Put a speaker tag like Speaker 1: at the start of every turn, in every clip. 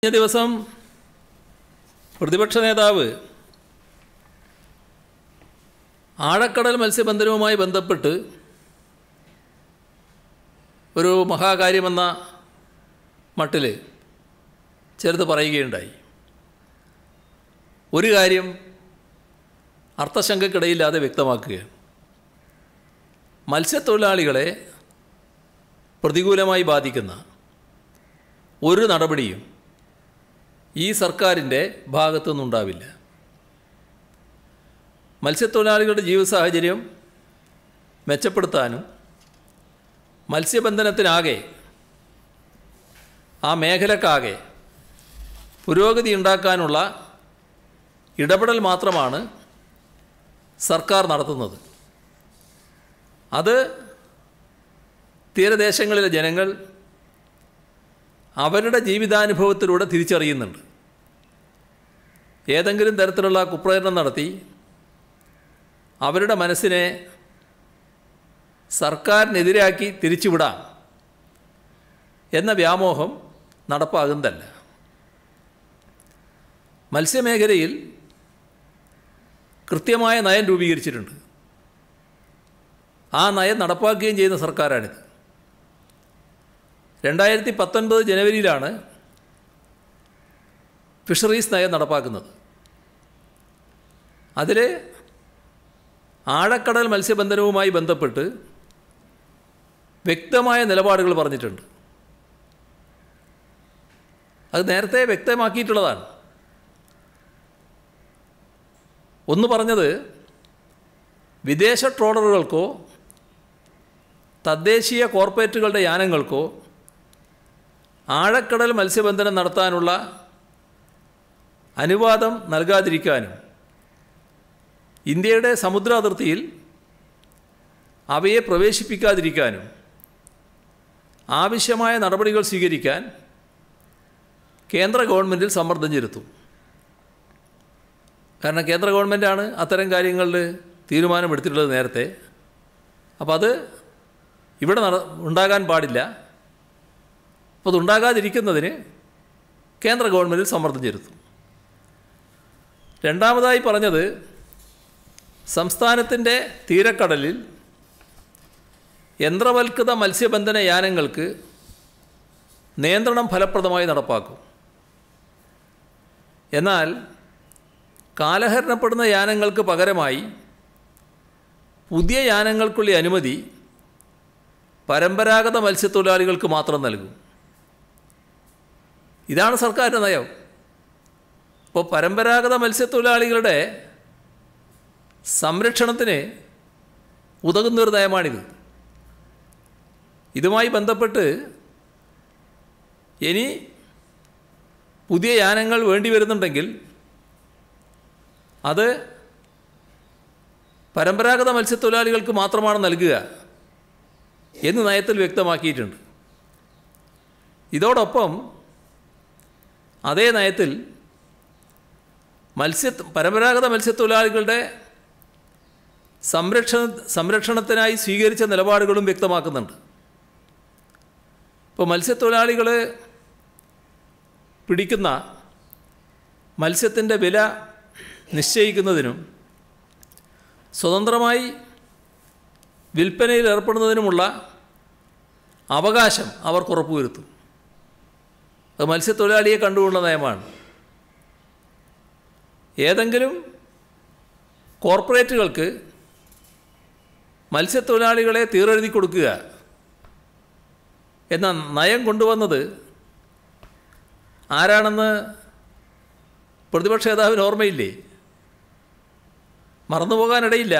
Speaker 1: കഴിഞ്ഞ ദിവസം പ്രതിപക്ഷ നേതാവ് ആഴക്കടൽ മത്സ്യബന്ധനവുമായി ബന്ധപ്പെട്ട് ഒരു മഹാകാര്യമെന്ന മട്ടിൽ ചെറുത് പറയുകയുണ്ടായി ഒരു കാര്യം അർത്ഥശങ്കക്കിടയില്ലാതെ വ്യക്തമാക്കുകയാണ് മത്സ്യത്തൊഴിലാളികളെ പ്രതികൂലമായി ബാധിക്കുന്ന ഒരു നടപടിയും ഈ സർക്കാരിൻ്റെ ഭാഗത്തു നിന്നുണ്ടാവില്ല മത്സ്യത്തൊഴിലാളികളുടെ ജീവിത സാഹചര്യം മെച്ചപ്പെടുത്താനും മത്സ്യബന്ധനത്തിനാകെ ആ മേഖലക്കാകെ പുരോഗതി ഉണ്ടാക്കാനുള്ള ഇടപെടൽ മാത്രമാണ് സർക്കാർ നടത്തുന്നത് അത് തീരദേശങ്ങളിലെ ജനങ്ങൾ അവരുടെ ജീവിതാനുഭവത്തിലൂടെ തിരിച്ചറിയുന്നുണ്ട് ഏതെങ്കിലും തരത്തിലുള്ള കുപ്രചരണം നടത്തി അവരുടെ മനസ്സിനെ സർക്കാരിനെതിരാക്കി തിരിച്ചുവിടാം എന്ന വ്യാമോഹം നടപ്പാകുന്നതല്ല മത്സ്യമേഖലയിൽ കൃത്യമായ നയം രൂപീകരിച്ചിട്ടുണ്ട് ആ നയം നടപ്പാക്കുകയും ചെയ്യുന്ന സർക്കാരാണിത് രണ്ടായിരത്തി പത്തൊൻപത് ജനുവരിയിലാണ് ഫിഷറീസ് നയം നടപ്പാക്കുന്നത് അതിൽ ആഴക്കടൽ മത്സ്യബന്ധനവുമായി ബന്ധപ്പെട്ട് വ്യക്തമായ നിലപാടുകൾ പറഞ്ഞിട്ടുണ്ട് അത് നേരത്തെ വ്യക്തമാക്കിയിട്ടുള്ളതാണ് ഒന്ന് പറഞ്ഞത് വിദേശ ട്രോളറുകൾക്കോ തദ്ദേശീയ കോർപ്പറേറ്റുകളുടെ യാനങ്ങൾക്കോ ആഴക്കടൽ മത്സ്യബന്ധനം നടത്താനുള്ള അനുവാദം നൽകാതിരിക്കാനും ഇന്ത്യയുടെ സമുദ്ര അതിർത്തിയിൽ അവയെ പ്രവേശിപ്പിക്കാതിരിക്കാനും ആവശ്യമായ നടപടികൾ സ്വീകരിക്കാൻ കേന്ദ്ര ഗവൺമെൻറ്റിൽ സമ്മർദ്ദം ചെലുത്തും കാരണം കേന്ദ്ര ഗവൺമെൻറ്റാണ് അത്തരം കാര്യങ്ങളിൽ തീരുമാനമെടുത്തിട്ടുള്ളത് നേരത്തെ അപ്പോൾ അത് ഇവിടെ നട ഉണ്ടാകാൻ പാടില്ല അപ്പോൾ അതുണ്ടാകാതിരിക്കുന്നതിന് കേന്ദ്ര ഗവൺമെൻറ്റിൽ സമ്മർദ്ദം ചെലുത്തും രണ്ടാമതായി പറഞ്ഞത് സംസ്ഥാനത്തിൻ്റെ തീരക്കടലിൽ യന്ത്രവൽകൃത മത്സ്യബന്ധന യാനങ്ങൾക്ക് നിയന്ത്രണം ഫലപ്രദമായി നടപ്പാക്കും എന്നാൽ കാലഹരണപ്പെടുന്ന യാനങ്ങൾക്ക് പകരമായി പുതിയ യാനങ്ങൾക്കുള്ള അനുമതി പരമ്പരാഗത മത്സ്യത്തൊഴിലാളികൾക്ക് മാത്രം നൽകും ഇതാണ് സർക്കാരിൻ്റെ നയം ഇപ്പോൾ പരമ്പരാഗത മത്സ്യത്തൊഴിലാളികളുടെ സംരക്ഷണത്തിന് ഉതകുന്ന ഒരു നയമാണിത് ഇതുമായി ബന്ധപ്പെട്ട് ഇനി പുതിയ യാനങ്ങൾ വേണ്ടി വരുന്നുണ്ടെങ്കിൽ അത് പരമ്പരാഗത മത്സ്യത്തൊഴിലാളികൾക്ക് മാത്രമാണ് നൽകുക എന്ന് നയത്തിൽ വ്യക്തമാക്കിയിട്ടുണ്ട് ഇതോടൊപ്പം അതേ നയത്തിൽ മത്സ്യ പരമ്പരാഗത മത്സ്യത്തൊഴിലാളികളുടെ സംരക്ഷണ സംരക്ഷണത്തിനായി സ്വീകരിച്ച നിലപാടുകളും വ്യക്തമാക്കുന്നുണ്ട് ഇപ്പോൾ മത്സ്യത്തൊഴിലാളികളെ പിടിക്കുന്ന മത്സ്യത്തിൻ്റെ വില നിശ്ചയിക്കുന്നതിനും സ്വതന്ത്രമായി വിൽപ്പനയിൽ ഏർപ്പെടുന്നതിനുമുള്ള അവകാശം അവർക്ക് ഉറപ്പുവരുത്തും അത് മത്സ്യത്തൊഴിലാളിയെ കണ്ടുകൊണ്ട നയമാണ് ഏതെങ്കിലും കോർപ്പറേറ്റുകൾക്ക് മത്സ്യത്തൊഴിലാളികളെ തീറെഴുതി കൊടുക്കുക എന്ന നയം കൊണ്ടുവന്നത് ആരാണെന്ന് പ്രതിപക്ഷ നേതാവിന് ഓർമ്മയില്ലേ മറന്നുപോകാനിടയില്ല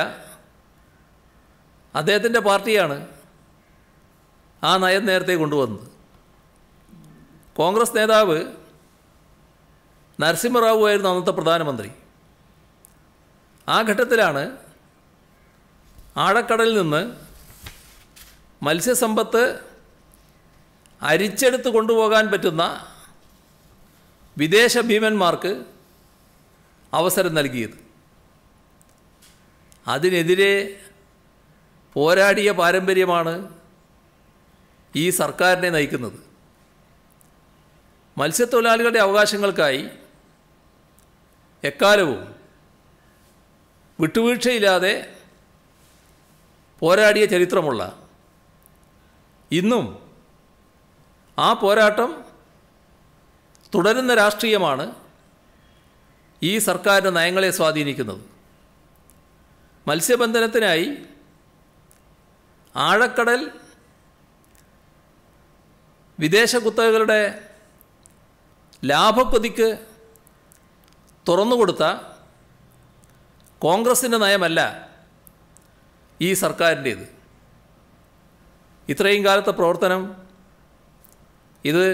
Speaker 1: അദ്ദേഹത്തിൻ്റെ പാർട്ടിയാണ് ആ നയം നേരത്തെ കൊണ്ടുവന്നത് കോൺഗ്രസ് നേതാവ് നരസിംഹറാവു ആയിരുന്നു അന്നത്തെ പ്രധാനമന്ത്രി ആ ഘട്ടത്തിലാണ് ആഴക്കടലിൽ നിന്ന് മത്സ്യസമ്പത്ത് അരിച്ചെടുത്ത് കൊണ്ടുപോകാൻ പറ്റുന്ന വിദേശ ഭീമന്മാർക്ക് അവസരം നൽകിയത് അതിനെതിരെ പോരാടിയ പാരമ്പര്യമാണ് ഈ സർക്കാരിനെ നയിക്കുന്നത് മത്സ്യത്തൊഴിലാളികളുടെ അവകാശങ്ങൾക്കായി എക്കാലവും വിട്ടുവീഴ്ചയില്ലാതെ പോരാടിയ ചരിത്രമുള്ള ഇന്നും ആ പോരാട്ടം തുടരുന്ന രാഷ്ട്രീയമാണ് ഈ സർക്കാരിൻ്റെ നയങ്ങളെ സ്വാധീനിക്കുന്നത് മത്സ്യബന്ധനത്തിനായി ആഴക്കടൽ വിദേശ കുത്തകകളുടെ ലാഭപ്പതിക്ക് തുറന്നുകൊടുത്ത കോൺഗ്രസിൻ്റെ നയമല്ല ഈ സർക്കാരിൻ്റേത് ഇത്രയും കാലത്തെ പ്രവർത്തനം ഇത്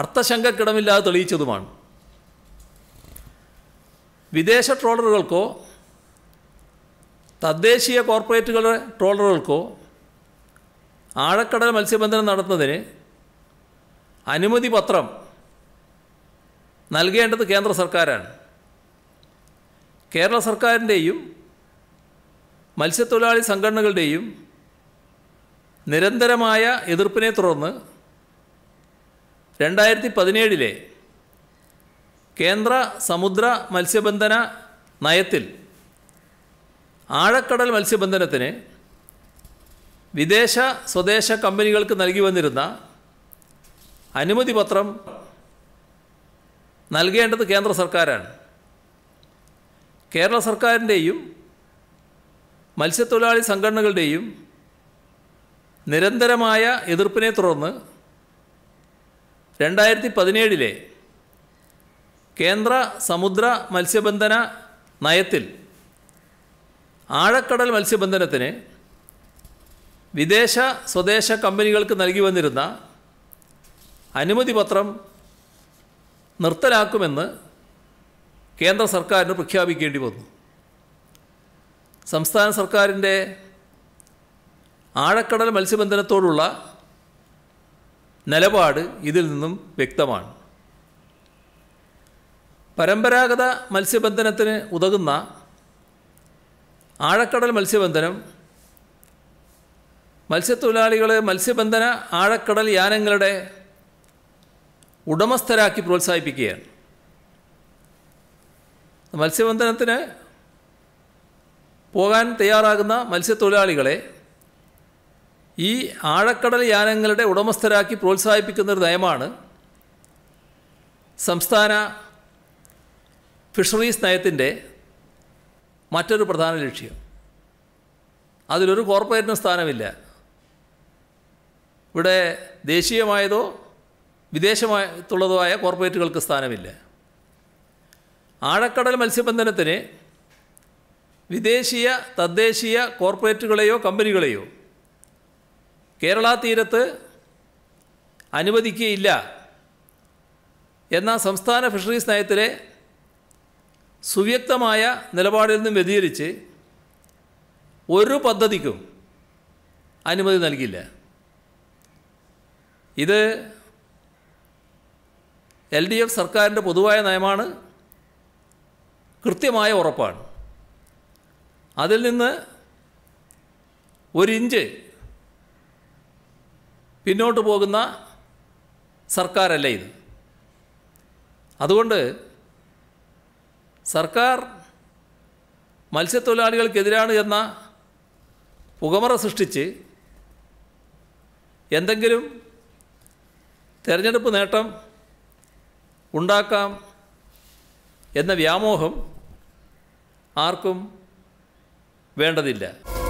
Speaker 1: അർത്ഥശങ്കക്കിടമില്ലാതെ തെളിയിച്ചതുമാണ് വിദേശ ട്രോളറുകൾക്കോ തദ്ദേശീയ കോർപ്പറേറ്റുകളുടെ ട്രോളറുകൾക്കോ ആഴക്കടൽ മത്സ്യബന്ധനം നടത്തുന്നതിന് അനുമതി പത്രം നൽകേണ്ടത് കേന്ദ്ര സർക്കാരാണ് കേരള സർക്കാരിൻ്റെയും മത്സ്യത്തൊഴിലാളി സംഘടനകളുടെയും നിരന്തരമായ എതിർപ്പിനെ തുടർന്ന് രണ്ടായിരത്തി പതിനേഴിലെ കേന്ദ്ര സമുദ്ര മത്സ്യബന്ധന നയത്തിൽ ആഴക്കടൽ മത്സ്യബന്ധനത്തിന് വിദേശ സ്വദേശ കമ്പനികൾക്ക് നൽകി വന്നിരുന്ന അനുമതി പത്രം നൽകേണ്ടത് കേന്ദ്ര സർക്കാരാണ് കേരള സർക്കാരിൻ്റെയും മത്സ്യത്തൊഴിലാളി സംഘടനകളുടെയും നിരന്തരമായ എതിർപ്പിനെ തുടർന്ന് രണ്ടായിരത്തി പതിനേഴിലെ കേന്ദ്ര സമുദ്ര മത്സ്യബന്ധന നയത്തിൽ ആഴക്കടൽ മത്സ്യബന്ധനത്തിന് വിദേശ സ്വദേശ കമ്പനികൾക്ക് നൽകി വന്നിരുന്ന അനുമതി പത്രം നിർത്തലാക്കുമെന്ന് കേന്ദ്ര സർക്കാരിന് പ്രഖ്യാപിക്കേണ്ടി വന്നു സംസ്ഥാന സർക്കാരിൻ്റെ ആഴക്കടൽ മത്സ്യബന്ധനത്തോടുള്ള നിലപാട് ഇതിൽ നിന്നും വ്യക്തമാണ് പരമ്പരാഗത മത്സ്യബന്ധനത്തിന് ഉതകുന്ന ആഴക്കടൽ മത്സ്യബന്ധനം മത്സ്യത്തൊഴിലാളികളെ മത്സ്യബന്ധന ആഴക്കടൽ യാനങ്ങളുടെ ഉടമസ്ഥരാക്കി പ്രോത്സാഹിപ്പിക്കുകയാണ് മത്സ്യബന്ധനത്തിന് പോകാൻ തയ്യാറാകുന്ന മത്സ്യത്തൊഴിലാളികളെ ഈ ആഴക്കടൽ യാനങ്ങളുടെ ഉടമസ്ഥരാക്കി പ്രോത്സാഹിപ്പിക്കുന്നൊരു നയമാണ് സംസ്ഥാന ഫിഷറീസ് നയത്തിൻ്റെ മറ്റൊരു പ്രധാന ലക്ഷ്യം അതിലൊരു കോർപ്പറേറ്റിന് സ്ഥാനമില്ല ഇവിടെ ദേശീയമായതോ വിദേശമായിട്ടുള്ളതോ ആയ കോർപ്പറേറ്റുകൾക്ക് സ്ഥാനമില്ല ആഴക്കടൽ മത്സ്യബന്ധനത്തിന് വിദേശീയ തദ്ദേശീയ കോർപ്പറേറ്റുകളെയോ കമ്പനികളെയോ കേരള തീരത്ത് അനുവദിക്കുകയില്ല എന്ന സംസ്ഥാന ഫിഷറീസ് നയത്തിലെ സുവ്യക്തമായ നിലപാടിൽ നിന്നും വ്യതിചരിച്ച് ഒരു പദ്ധതിക്കും അനുമതി നൽകില്ല ഇത് എൽ ഡി എഫ് സർക്കാരിൻ്റെ പൊതുവായ നയമാണ് കൃത്യമായ ഉറപ്പാണ് അതിൽ നിന്ന് ഒരിഞ്ച് പിന്നോട്ട് പോകുന്ന സർക്കാരല്ല ഇത് അതുകൊണ്ട് സർക്കാർ മത്സ്യത്തൊഴിലാളികൾക്കെതിരാണ് എന്ന പുകമറ സൃഷ്ടിച്ച് എന്തെങ്കിലും തെരഞ്ഞെടുപ്പ് നേട്ടം ഉണ്ടാക്കാം എന്ന വ്യാമോഹം ആർക്കും വേണ്ടതില്ല